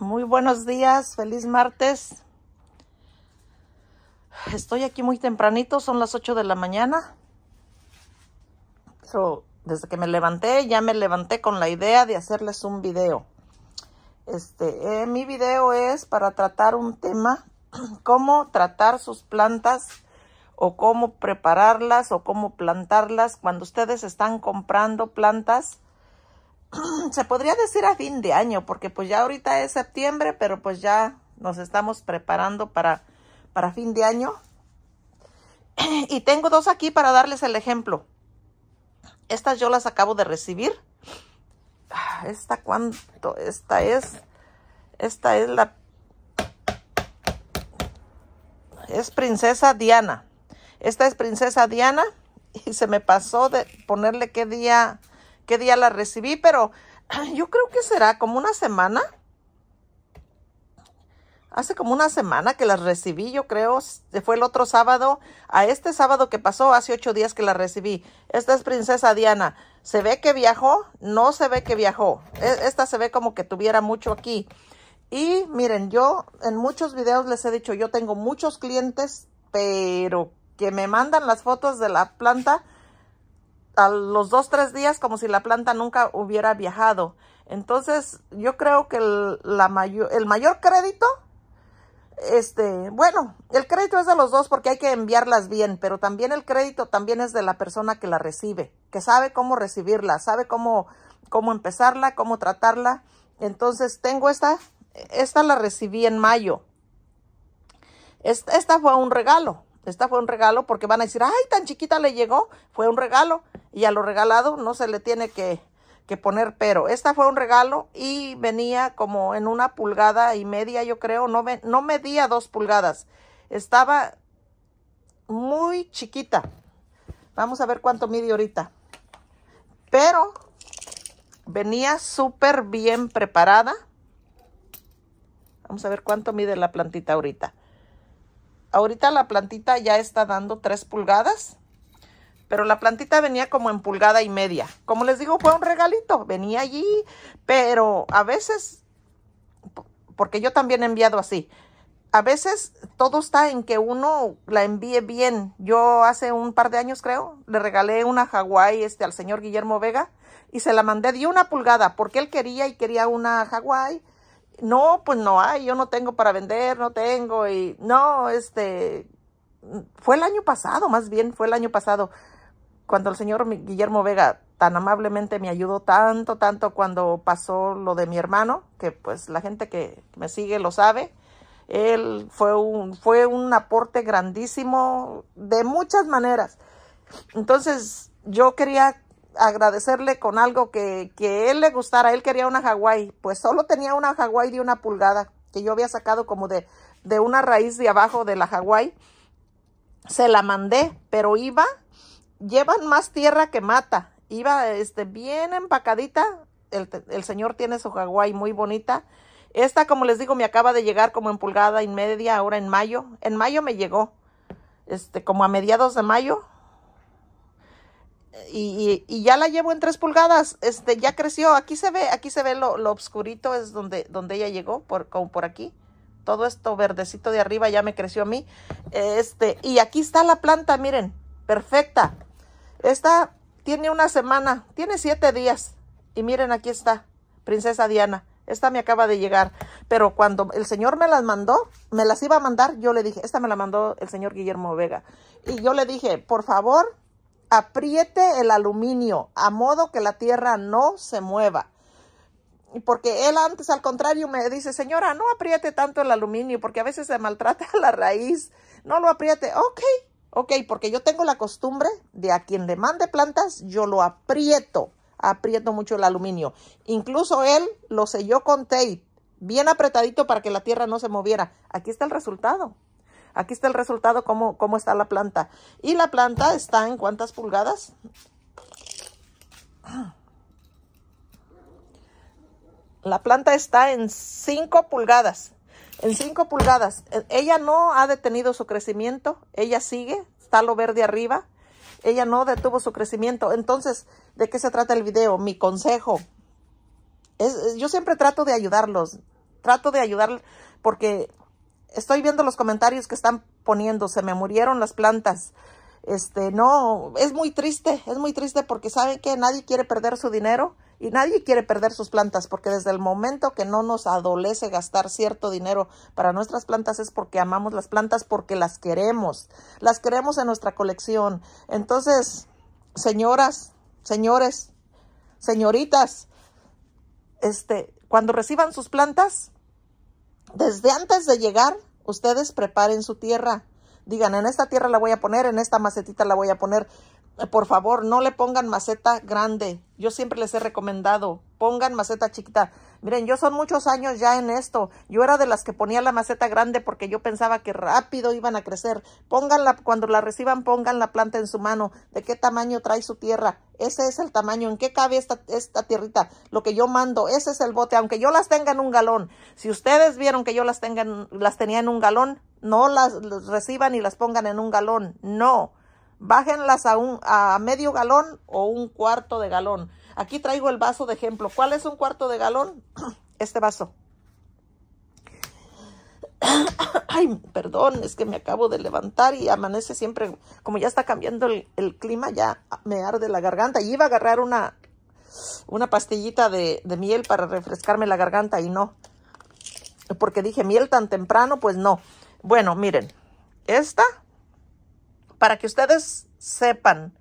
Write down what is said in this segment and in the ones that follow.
Muy buenos días, feliz martes. Estoy aquí muy tempranito, son las 8 de la mañana. So, desde que me levanté, ya me levanté con la idea de hacerles un video. Este, eh, mi video es para tratar un tema, cómo tratar sus plantas o cómo prepararlas o cómo plantarlas. Cuando ustedes están comprando plantas, se podría decir a fin de año, porque pues ya ahorita es septiembre, pero pues ya nos estamos preparando para, para fin de año. Y tengo dos aquí para darles el ejemplo. Estas yo las acabo de recibir. Ah, ¿Esta cuánto? Esta es... Esta es la... Es Princesa Diana. Esta es Princesa Diana. Y se me pasó de ponerle qué día qué día la recibí, pero yo creo que será como una semana. Hace como una semana que las recibí, yo creo. Fue el otro sábado. A este sábado que pasó, hace ocho días que la recibí. Esta es Princesa Diana. ¿Se ve que viajó? No se ve que viajó. E, esta se ve como que tuviera mucho aquí. Y miren, yo en muchos videos les he dicho, yo tengo muchos clientes, pero que me mandan las fotos de la planta a los dos, tres días como si la planta nunca hubiera viajado. Entonces, yo creo que el, la mayor, el mayor crédito, este, bueno, el crédito es de los dos porque hay que enviarlas bien, pero también el crédito también es de la persona que la recibe, que sabe cómo recibirla, sabe cómo, cómo empezarla, cómo tratarla. Entonces, tengo esta, esta la recibí en mayo. esta fue un regalo, esta fue un regalo porque van a decir, ay, tan chiquita le llegó. Fue un regalo y a lo regalado no se le tiene que, que poner pero. Esta fue un regalo y venía como en una pulgada y media, yo creo. No, no medía dos pulgadas. Estaba muy chiquita. Vamos a ver cuánto mide ahorita. Pero venía súper bien preparada. Vamos a ver cuánto mide la plantita ahorita. Ahorita la plantita ya está dando tres pulgadas, pero la plantita venía como en pulgada y media. Como les digo, fue un regalito, venía allí, pero a veces, porque yo también he enviado así, a veces todo está en que uno la envíe bien. Yo hace un par de años creo, le regalé una Hawái este, al señor Guillermo Vega y se la mandé, de una pulgada porque él quería y quería una Hawái no, pues no hay, yo no tengo para vender, no tengo, y no, este, fue el año pasado, más bien fue el año pasado, cuando el señor Guillermo Vega tan amablemente me ayudó tanto, tanto cuando pasó lo de mi hermano, que pues la gente que me sigue lo sabe, él fue un, fue un aporte grandísimo de muchas maneras. Entonces, yo quería agradecerle con algo que, que él le gustara. Él quería una Hawái, pues solo tenía una Hawái de una pulgada que yo había sacado como de, de una raíz de abajo de la Hawái. Se la mandé, pero iba, llevan más tierra que mata. Iba este, bien empacadita. El, el señor tiene su Hawái muy bonita. Esta, como les digo, me acaba de llegar como en pulgada y media ahora en mayo. En mayo me llegó, este, como a mediados de mayo y, ya la llevo en tres pulgadas, este, ya creció, aquí se ve, aquí se ve lo, lo obscurito, es donde, donde ella llegó, por, como por aquí, todo esto verdecito de arriba ya me creció a mí, este, y aquí está la planta, miren, perfecta, esta tiene una semana, tiene siete días, y miren, aquí está, princesa Diana, esta me acaba de llegar, pero cuando el señor me las mandó, me las iba a mandar, yo le dije, esta me la mandó el señor Guillermo Vega, y yo le dije, por favor, apriete el aluminio a modo que la tierra no se mueva. Porque él antes, al contrario, me dice, señora, no apriete tanto el aluminio porque a veces se maltrata la raíz. No lo apriete. Ok, ok, porque yo tengo la costumbre de a quien le mande plantas, yo lo aprieto. Aprieto mucho el aluminio. Incluso él lo selló con tape, bien apretadito para que la tierra no se moviera. Aquí está el resultado. Aquí está el resultado, cómo, cómo está la planta. Y la planta está en cuántas pulgadas. La planta está en 5 pulgadas. En 5 pulgadas. Ella no ha detenido su crecimiento. Ella sigue. Está lo verde arriba. Ella no detuvo su crecimiento. Entonces, ¿de qué se trata el video? Mi consejo. Es, yo siempre trato de ayudarlos. Trato de ayudar porque estoy viendo los comentarios que están poniendo, se me murieron las plantas. Este, no, es muy triste, es muy triste porque saben que nadie quiere perder su dinero y nadie quiere perder sus plantas porque desde el momento que no nos adolece gastar cierto dinero para nuestras plantas es porque amamos las plantas, porque las queremos, las queremos en nuestra colección. Entonces, señoras, señores, señoritas, este, cuando reciban sus plantas, desde antes de llegar, ustedes preparen su tierra. Digan, en esta tierra la voy a poner, en esta macetita la voy a poner. Eh, por favor, no le pongan maceta grande. Yo siempre les he recomendado, pongan maceta chiquita. Miren, yo son muchos años ya en esto. Yo era de las que ponía la maceta grande porque yo pensaba que rápido iban a crecer. Pónganla, cuando la reciban, pongan la planta en su mano. ¿De qué tamaño trae su tierra? Ese es el tamaño. ¿En qué cabe esta, esta tierrita? Lo que yo mando, ese es el bote. Aunque yo las tenga en un galón. Si ustedes vieron que yo las, tengan, las tenía en un galón, no las reciban y las pongan en un galón. No. Bájenlas a, un, a medio galón o un cuarto de galón Aquí traigo el vaso de ejemplo. ¿Cuál es un cuarto de galón? Este vaso. Ay, perdón, es que me acabo de levantar y amanece siempre, como ya está cambiando el, clima, ya me arde la garganta. Y iba a agarrar una, una pastillita de, de miel para refrescarme la garganta y no. Porque dije miel tan temprano, pues no. Bueno, miren, esta, para que ustedes sepan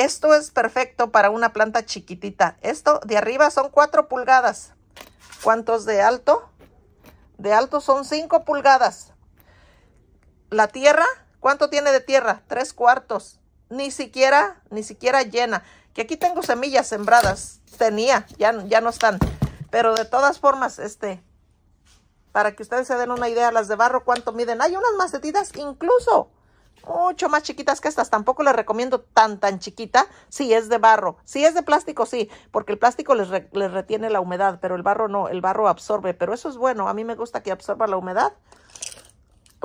esto es perfecto para una planta chiquitita. Esto de arriba son 4 pulgadas. ¿Cuántos de alto? De alto son 5 pulgadas. La tierra, ¿cuánto tiene de tierra? 3 cuartos. Ni siquiera, ni siquiera llena. Que aquí tengo semillas sembradas. Tenía, ya, ya no están. Pero de todas formas, este, para que ustedes se den una idea, las de barro, ¿cuánto miden? Hay unas macetitas incluso mucho más chiquitas que estas. Tampoco les recomiendo tan, tan chiquita si es de barro. Si es de plástico, sí, porque el plástico les, retiene la humedad, pero el barro no, el barro absorbe. Pero eso es bueno, a mí me gusta que absorba la humedad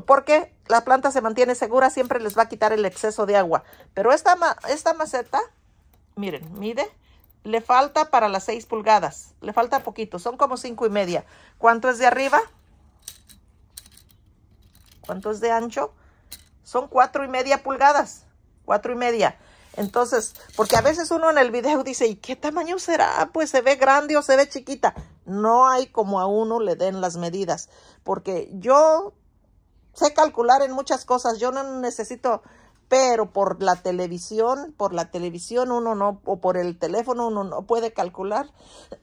porque la planta se mantiene segura, siempre les va a quitar el exceso de agua. Pero esta, esta maceta, miren, mide, le falta para las 6 pulgadas, le falta poquito, son como cinco y media. ¿Cuánto es de arriba? ¿Cuánto es de ancho? son cuatro y media pulgadas, cuatro y media. Entonces, porque a veces uno en el video dice, ¿y qué tamaño será? Pues se ve grande o se ve chiquita. No hay como a uno le den las medidas, porque yo sé calcular en muchas cosas, yo no necesito, pero por la televisión, por la televisión uno no, o por el teléfono uno no puede calcular.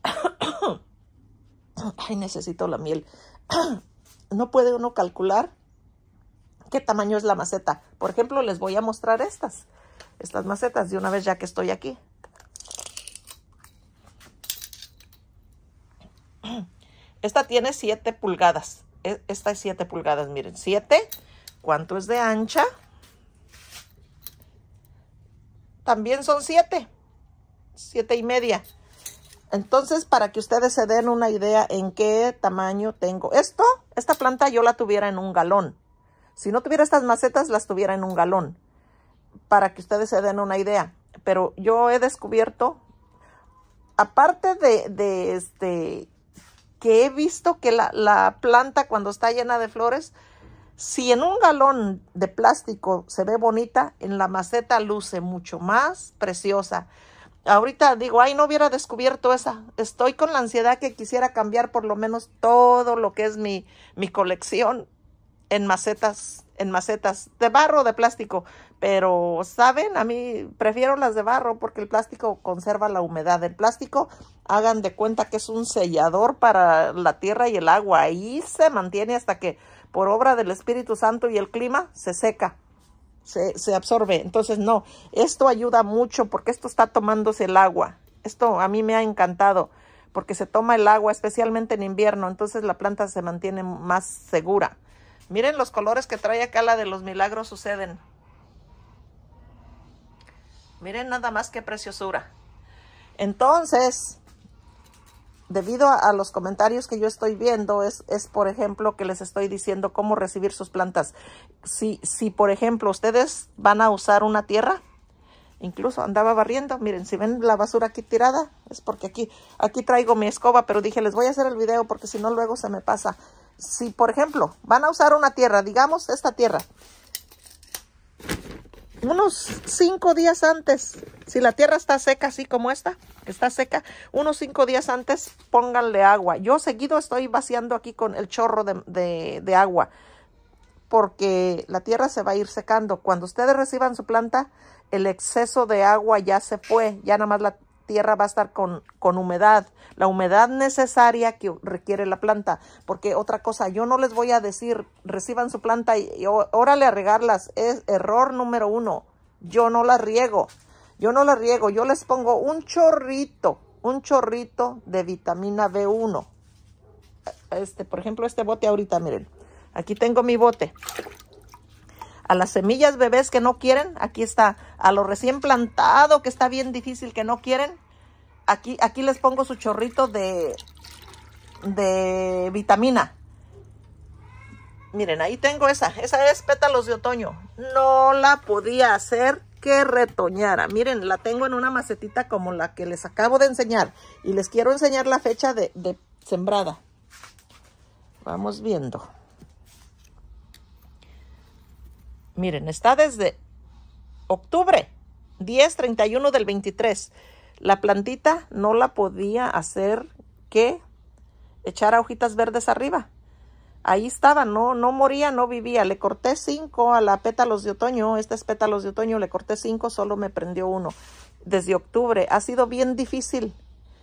Ay, necesito la miel. no puede uno calcular qué tamaño es la maceta. Por ejemplo, les voy a mostrar estas, estas macetas de una vez ya que estoy aquí. Esta tiene 7 pulgadas. E, esta es 7 pulgadas, miren, 7. ¿Cuánto es de ancha? También son 7, 7 y media. Entonces, para que ustedes se den una idea en qué tamaño tengo. Esto, esta planta yo la tuviera en un galón. Si no tuviera estas macetas, las tuviera en un galón, para que ustedes se den una idea. Pero yo he descubierto, aparte de, este, que he visto que la, planta cuando está llena de flores, si en un galón de plástico se ve bonita, en la maceta luce mucho más preciosa. Ahorita digo, ay, no hubiera descubierto esa. Estoy con la ansiedad que quisiera cambiar por lo menos todo lo que es mi, mi colección en macetas, en macetas de barro, de plástico. Pero, ¿saben? A mí prefiero las de barro porque el plástico conserva la humedad. El plástico, hagan de cuenta que es un sellador para la tierra y el agua. Ahí se mantiene hasta que, por obra del Espíritu Santo y el clima, se seca. Se, se absorbe. Entonces, no, esto ayuda mucho porque esto está tomándose el agua. Esto a mí me ha encantado porque se toma el agua, especialmente en invierno. Entonces, la planta se mantiene más segura. Miren los colores que trae acá la de los milagros suceden. Miren nada más qué preciosura. Entonces, debido a, los comentarios que yo estoy viendo, es, es, por ejemplo que les estoy diciendo cómo recibir sus plantas. Si, si por ejemplo ustedes van a usar una tierra, incluso andaba barriendo, miren, si ven la basura aquí tirada, es porque aquí, aquí traigo mi escoba, pero dije les voy a hacer el video porque si no luego se me pasa si por ejemplo van a usar una tierra, digamos esta tierra, unos cinco días antes, si la tierra está seca así como esta, está seca, unos cinco días antes pónganle agua. Yo seguido estoy vaciando aquí con el chorro de, de agua porque la tierra se va a ir secando. Cuando ustedes reciban su planta, el exceso de agua ya se fue, ya nada más la, tierra va a estar con, con humedad, la humedad necesaria que requiere la planta. Porque otra cosa, yo no les voy a decir, reciban su planta y, y órale a regarlas. Es error número uno. Yo no la riego. Yo no la riego. Yo les pongo un chorrito, un chorrito de vitamina B1. Este, por ejemplo, este bote ahorita, miren. Aquí tengo mi bote a las semillas bebés que no quieren, aquí está, a lo recién plantado que está bien difícil que no quieren, aquí, aquí les pongo su chorrito de, de vitamina. Miren, ahí tengo esa, esa es pétalos de otoño. No la podía hacer que retoñara. Miren, la tengo en una macetita como la que les acabo de enseñar. Y les quiero enseñar la fecha de, de sembrada. Vamos viendo. Miren, está desde octubre 10, 31 del 23. La plantita no la podía hacer que echar hojitas verdes arriba. Ahí estaba, no, no moría, no vivía. Le corté cinco a la pétalos de otoño. Este pétalos de otoño, le corté cinco, solo me prendió uno. Desde octubre. Ha sido bien difícil,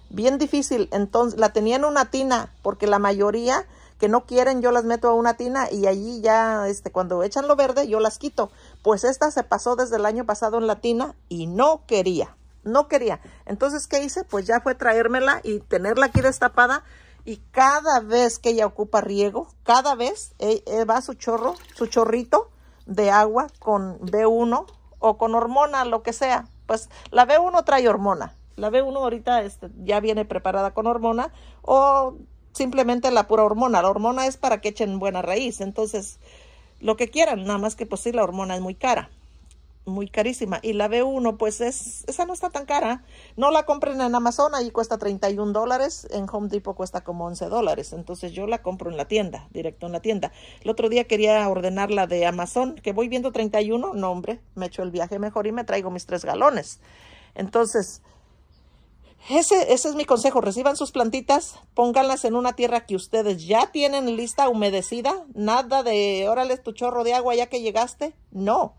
bien difícil. Entonces, la tenía en una tina, porque la mayoría que no quieren, yo las meto a una tina y allí ya, este, cuando echan lo verde, yo las quito. Pues esta se pasó desde el año pasado en la tina y no quería, no quería. Entonces, ¿qué hice? Pues ya fue traérmela y tenerla aquí destapada y cada vez que ella ocupa riego, cada vez eh, eh, va su chorro, su chorrito de agua con B1 o con hormona, lo que sea. Pues la B1 trae hormona. La B1 ahorita este, ya viene preparada con hormona o simplemente la pura hormona. La hormona es para que echen buena raíz. Entonces, lo que quieran, nada más que pues sí, la hormona es muy cara, muy carísima. Y la B1, pues es, esa no está tan cara. No la compren en Amazon, ahí cuesta 31 dólares, en Home Depot cuesta como 11 dólares. Entonces yo la compro en la tienda, directo en la tienda. El otro día quería ordenar la de Amazon, que voy viendo 31, no hombre, me echo el viaje mejor y me traigo mis tres galones. Entonces, ese, ese es mi consejo. Reciban sus plantitas, pónganlas en una tierra que ustedes ya tienen lista, humedecida. Nada de, órale tu chorro de agua ya que llegaste. No.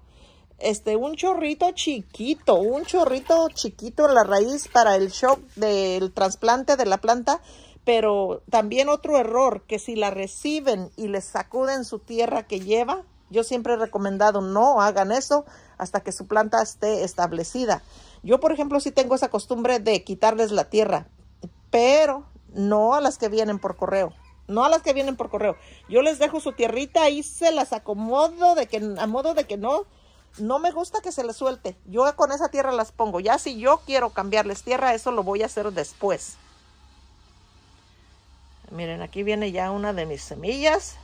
Este, un chorrito chiquito, un chorrito chiquito en la raíz para el shock del trasplante de la planta. Pero también otro error, que si la reciben y les sacuden su tierra que lleva, yo siempre he recomendado no hagan eso hasta que su planta esté establecida. Yo, por ejemplo, sí tengo esa costumbre de quitarles la tierra, pero no a las que vienen por correo. No a las que vienen por correo. Yo les dejo su tierrita y se las acomodo de que, a modo de que no, no me gusta que se les suelte. Yo con esa tierra las pongo. Ya si yo quiero cambiarles tierra, eso lo voy a hacer después. Miren, aquí viene ya una de mis semillas.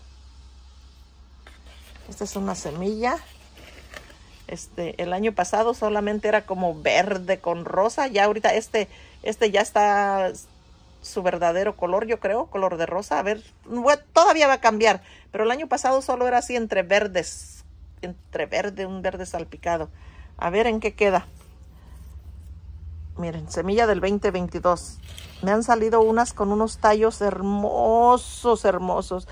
Esta es una semilla. Este, el año pasado solamente era como verde con rosa. Ya ahorita este, este ya está su verdadero color, yo creo, color de rosa. A ver, todavía va a cambiar. Pero el año pasado solo era así entre verdes. Entre verde, un verde salpicado. A ver en qué queda. Miren, semilla del 2022. Me han salido unas con unos tallos hermosos, hermosos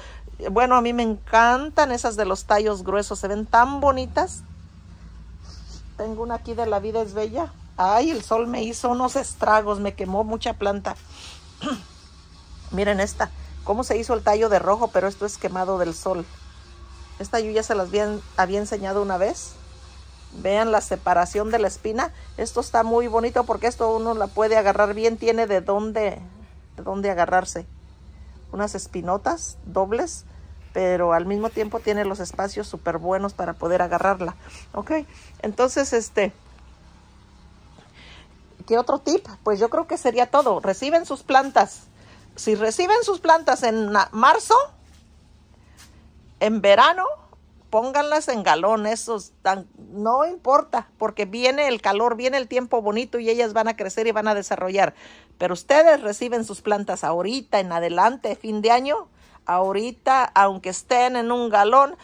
bueno, a mí me encantan esas de los tallos gruesos, se ven tan bonitas. Tengo una aquí de La Vida es Bella. Ay, el sol me hizo unos estragos, me quemó mucha planta. Miren esta, cómo se hizo el tallo de rojo, pero esto es quemado del sol. Esta yo ya se las había, enseñado una vez. Vean la separación de la espina. Esto está muy bonito porque esto uno la puede agarrar bien, tiene de dónde, de dónde agarrarse unas espinotas dobles, pero al mismo tiempo tiene los espacios súper buenos para poder agarrarla. Ok, entonces este... ¿Qué otro tip? Pues yo creo que sería todo. Reciben sus plantas. Si reciben sus plantas en marzo, en verano, pónganlas en galón, esos tan, no importa, porque viene el calor, viene el tiempo bonito y ellas van a crecer y van a desarrollar. Pero ustedes reciben sus plantas ahorita, en adelante, fin de año, ahorita, aunque estén en un galón,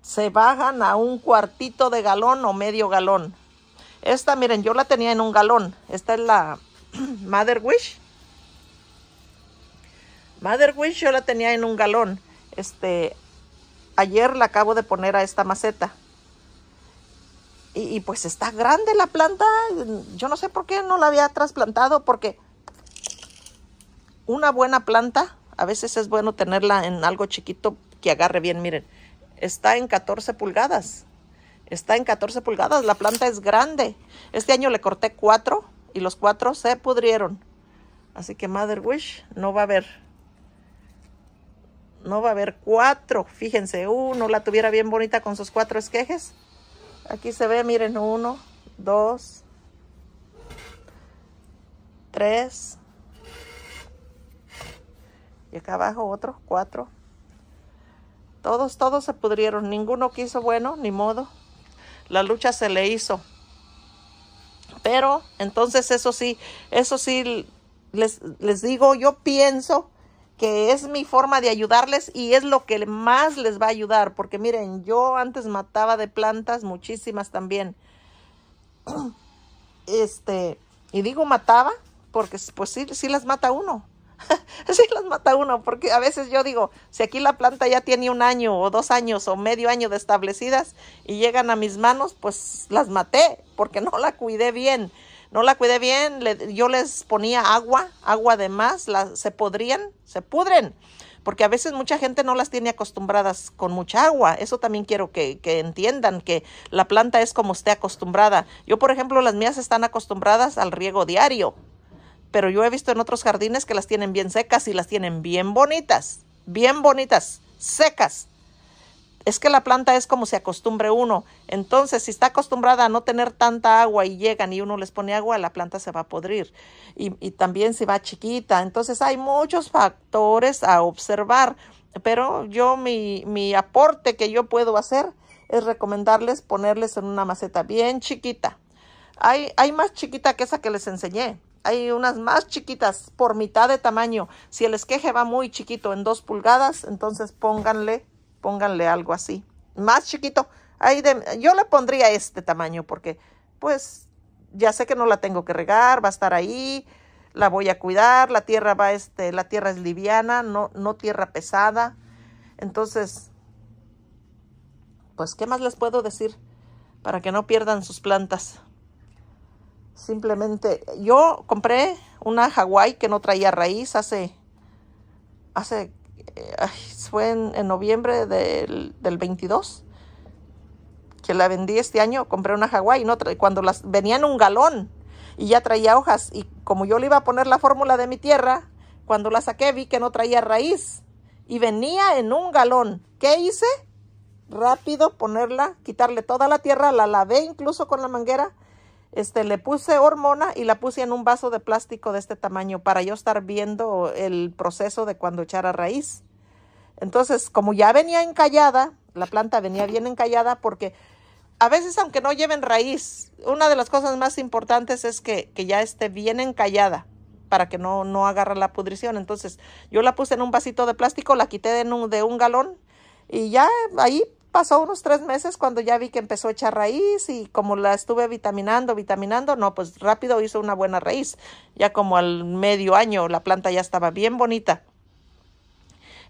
se bajan a un cuartito de galón o medio galón. Esta, miren, yo la tenía en un galón. Esta es la Mother Wish. Mother Wish yo la tenía en un galón. Este, ayer la acabo de poner a esta maceta. Y, pues está grande la planta. Yo no sé por qué no la había trasplantado, porque una buena planta, a veces es bueno tenerla en algo chiquito que agarre bien. Miren, está en 14 pulgadas. Está en 14 pulgadas, la planta es grande. Este año le corté cuatro y los cuatro se pudrieron. Así que Mother Wish no va a haber no va a haber cuatro. Fíjense, uno la tuviera bien bonita con sus cuatro esquejes. Aquí se ve, miren, uno, dos, tres. Y acá abajo otro, cuatro. Todos, todos se pudrieron. Ninguno quiso bueno, ni modo. La lucha se le hizo. Pero, entonces, eso sí, eso sí, les, les digo, yo pienso que es mi forma de ayudarles y es lo que más les va a ayudar, porque miren, yo antes mataba de plantas muchísimas también. Este, y digo mataba, porque pues sí, sí las mata uno. sí las mata uno, porque a veces yo digo, si aquí la planta ya tiene un año o dos años o medio año de establecidas y llegan a mis manos, pues las maté, porque no la cuidé bien no la cuidé bien, yo les ponía agua, agua de más, se podrían, se pudren, porque a veces mucha gente no las tiene acostumbradas con mucha agua. Eso también quiero que entiendan, que la planta es como esté acostumbrada. Yo, por ejemplo, las mías están acostumbradas al riego diario, pero yo he visto en otros jardines que las tienen bien secas y las tienen bien bonitas, bien bonitas, secas es que la planta es como se acostumbre uno. Entonces, si está acostumbrada a no tener tanta agua y llegan y uno les pone agua, la planta se va a podrir. Y, también se va chiquita. Entonces, hay muchos factores a observar. Pero yo, mi, mi aporte que yo puedo hacer es recomendarles ponerles en una maceta bien chiquita. Hay, hay más chiquita que esa que les enseñé. Hay unas más chiquitas por mitad de tamaño. Si el esqueje va muy chiquito en dos pulgadas, entonces pónganle pónganle algo así, más chiquito. Ahí de, yo le pondría este tamaño porque pues ya sé que no la tengo que regar, va a estar ahí, la voy a cuidar, la tierra va este, la tierra es liviana, no no tierra pesada. Entonces, pues qué más les puedo decir para que no pierdan sus plantas. Simplemente yo compré una Hawái que no traía raíz hace hace fue en, noviembre del, del, 22 que la vendí este año, compré una Hawái, no, cuando las venía en un galón y ya traía hojas y como yo le iba a poner la fórmula de mi tierra, cuando la saqué vi que no traía raíz y venía en un galón. ¿Qué hice? Rápido ponerla, quitarle toda la tierra, la lavé incluso con la manguera este, le puse hormona y la puse en un vaso de plástico de este tamaño para yo estar viendo el proceso de cuando echara raíz. Entonces, como ya venía encallada, la planta venía bien encallada porque a veces aunque no lleven raíz, una de las cosas más importantes es que, ya esté bien encallada para que no, no agarre la pudrición. Entonces, yo la puse en un vasito de plástico, la quité de un, de un galón y ya ahí pasó unos tres meses cuando ya vi que empezó a echar raíz y como la estuve vitaminando, vitaminando, no, pues rápido hizo una buena raíz. Ya como al medio año la planta ya estaba bien bonita.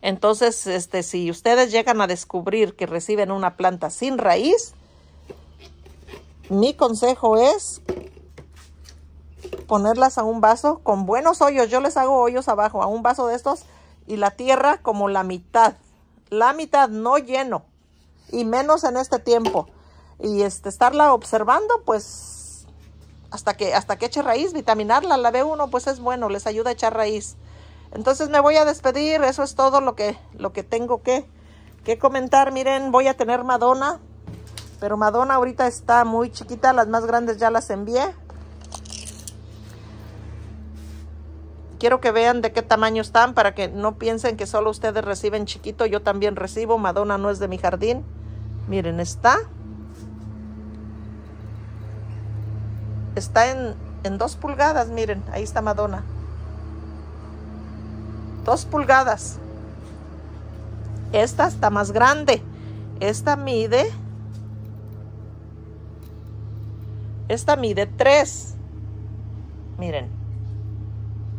Entonces, este, si ustedes llegan a descubrir que reciben una planta sin raíz, mi consejo es ponerlas a un vaso con buenos hoyos. Yo les hago hoyos abajo a un vaso de estos y la tierra como la mitad. La mitad, no lleno y menos en este tiempo. Y este, estarla observando, pues hasta que, hasta que eche raíz, vitaminarla, la B1, pues es bueno, les ayuda a echar raíz. Entonces me voy a despedir, eso es todo lo que, lo que tengo que, que comentar. Miren, voy a tener Madonna, pero Madonna ahorita está muy chiquita, las más grandes ya las envié. quiero que vean de qué tamaño están para que no piensen que solo ustedes reciben chiquito, yo también recibo, Madonna no es de mi jardín. Miren, está. Está en, dos pulgadas, miren. Ahí está Madonna. Dos pulgadas. Esta está más grande. Esta mide... Esta mide tres. Miren.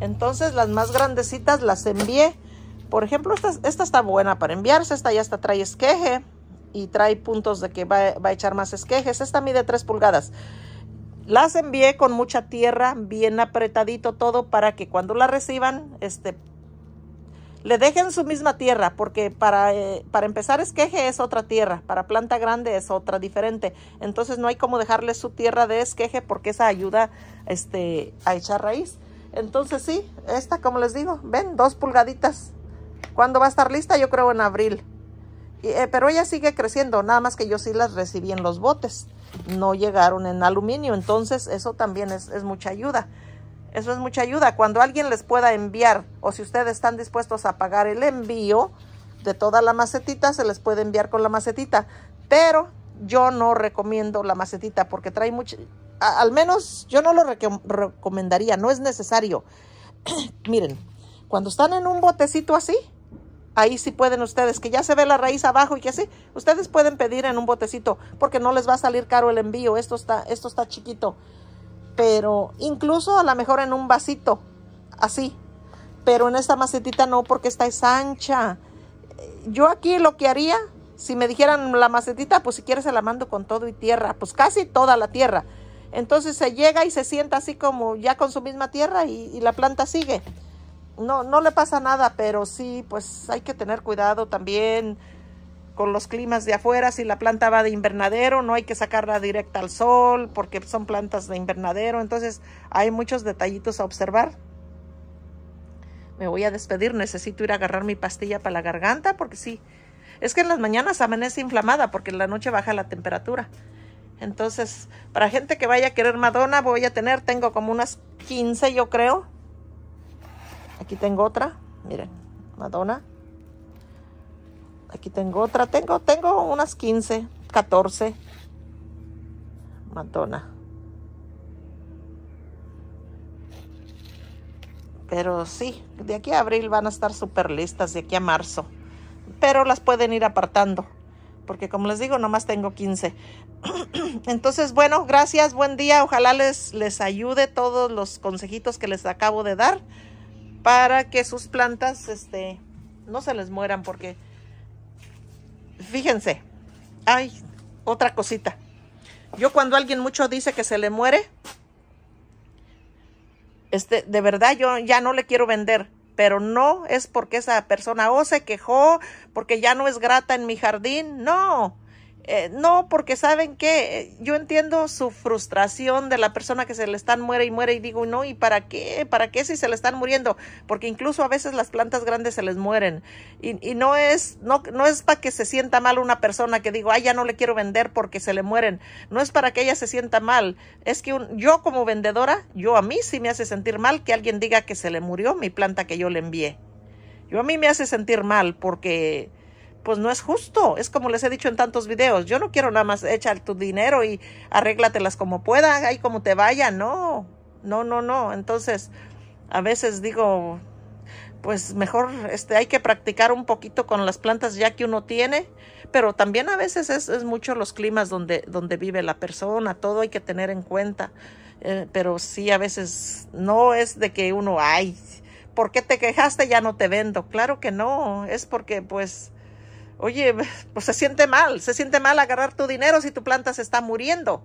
Entonces las más grandecitas las envié. Por ejemplo, esta, esta está buena para enviarse. Esta ya está trae esqueje y trae puntos de que va, a echar más esquejes. Esta mide 3 pulgadas. Las envié con mucha tierra, bien apretadito todo para que cuando la reciban, este, le dejen su misma tierra, porque para, eh, para empezar esqueje es otra tierra, para planta grande es otra diferente. Entonces no hay como dejarle su tierra de esqueje porque esa ayuda este, a echar raíz. Entonces sí, esta como les digo, ven, dos pulgaditas. ¿Cuándo va a estar lista? Yo creo en abril. Eh, pero ella sigue creciendo, nada más que yo sí las recibí en los botes, no llegaron en aluminio, entonces eso también es, mucha ayuda. Eso es mucha ayuda. Cuando alguien les pueda enviar o si ustedes están dispuestos a pagar el envío de toda la macetita, se les puede enviar con la macetita. Pero yo no recomiendo la macetita porque trae mucho, al menos yo no lo recomendaría, no es necesario. Miren, cuando están en un botecito así, Ahí sí pueden ustedes, que ya se ve la raíz abajo y que así, ustedes pueden pedir en un botecito porque no les va a salir caro el envío. Esto está, esto está chiquito. Pero incluso a lo mejor en un vasito, así. Pero en esta macetita no, porque esta es ancha. Yo aquí lo que haría, si me dijeran la macetita, pues si quieres se la mando con todo y tierra, pues casi toda la tierra. Entonces se llega y se sienta así como ya con su misma tierra y la planta sigue no, no le pasa nada, pero sí, pues hay que tener cuidado también con los climas de afuera, si la planta va de invernadero, no hay que sacarla directa al sol porque son plantas de invernadero, entonces hay muchos detallitos a observar. Me voy a despedir, necesito ir a agarrar mi pastilla para la garganta porque sí, es que en las mañanas amanece inflamada porque en la noche baja la temperatura. Entonces, para gente que vaya a querer Madonna, voy a tener, tengo como unas 15 yo creo, Aquí tengo otra, miren, Madonna. Aquí tengo otra, tengo, tengo unas 15, 14. Madonna. Pero sí, de aquí a abril van a estar súper listas, de aquí a marzo. Pero las pueden ir apartando, porque como les digo, nomás tengo 15. Entonces, bueno, gracias, buen día. Ojalá les, les ayude todos los consejitos que les acabo de dar para que sus plantas este, no se les mueran porque, fíjense, hay otra cosita. Yo cuando alguien mucho dice que se le muere, este, de verdad yo ya no le quiero vender, pero no es porque esa persona o se quejó, porque ya no es grata en mi jardín, no. Eh, no, porque saben que eh, yo entiendo su frustración de la persona que se le están muere y muere y digo, no, ¿y para qué? ¿Para qué si se le están muriendo? Porque incluso a veces las plantas grandes se les mueren. Y, no es, no, no es para que se sienta mal una persona que digo, ay, ya no le quiero vender porque se le mueren. No es para que ella se sienta mal. Es que yo como vendedora, yo a mí sí me hace sentir mal que alguien diga que se le murió mi planta que yo le envié. Yo a mí me hace sentir mal porque pues no es justo. Es como les he dicho en tantos videos, yo no quiero nada más echar tu dinero y arréglatelas como pueda, ahí como te vaya, no, no, no, no. Entonces, a veces digo, pues mejor este, hay que practicar un poquito con las plantas ya que uno tiene, pero también a veces es, mucho los climas donde, donde vive la persona, todo hay que tener en cuenta. Eh, pero sí, a veces no es de que uno, ay, ¿por qué te quejaste? Ya no te vendo. Claro que no, es porque pues Oye, pues se siente mal, se siente mal agarrar tu dinero si tu planta se está muriendo.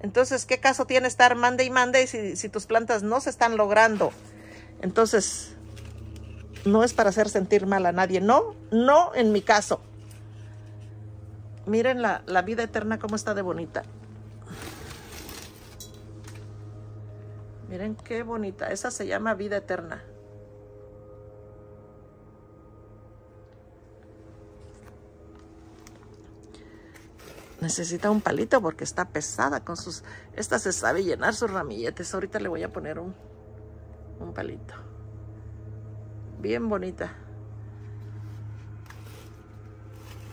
Entonces, ¿qué caso tiene estar mande y mande si, si tus plantas no se están logrando? Entonces, no es para hacer sentir mal a nadie. No, no en mi caso. Miren la, la vida eterna cómo está de bonita. Miren qué bonita. Esa se llama vida eterna. necesita un palito porque está pesada con sus... Esta se sabe llenar sus ramilletes. Ahorita le voy a poner un, un palito. Bien bonita.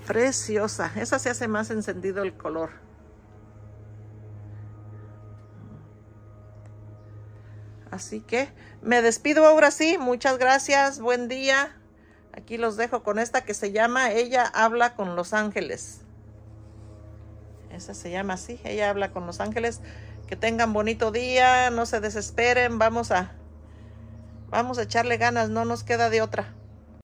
Preciosa. Esa se hace más encendido el color. Así que me despido ahora sí. Muchas gracias. Buen día. Aquí los dejo con esta que se llama Ella habla con los ángeles. Esa se llama así. Ella habla con los ángeles. Que tengan bonito día, no se desesperen, vamos a, vamos a echarle ganas, no nos queda de otra.